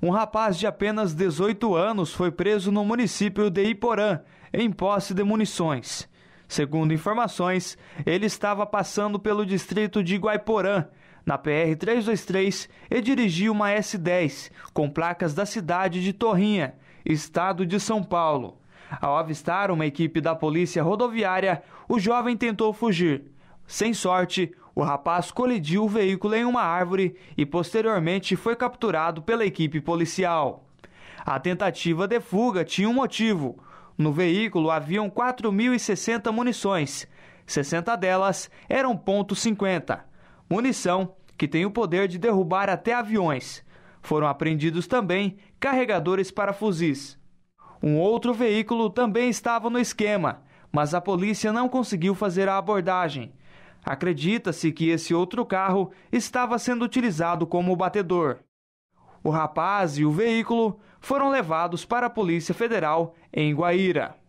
Um rapaz de apenas 18 anos foi preso no município de Iporã, em posse de munições. Segundo informações, ele estava passando pelo distrito de Guaiporã, na PR-323, e dirigia uma S10, com placas da cidade de Torrinha, estado de São Paulo. Ao avistar uma equipe da polícia rodoviária, o jovem tentou fugir. Sem sorte, o rapaz colidiu o veículo em uma árvore e posteriormente foi capturado pela equipe policial. A tentativa de fuga tinha um motivo. No veículo haviam 4.060 munições. 60 delas eram .50, munição que tem o poder de derrubar até aviões. Foram apreendidos também carregadores para fuzis. Um outro veículo também estava no esquema, mas a polícia não conseguiu fazer a abordagem. Acredita-se que esse outro carro estava sendo utilizado como batedor. O rapaz e o veículo foram levados para a Polícia Federal em Guaíra.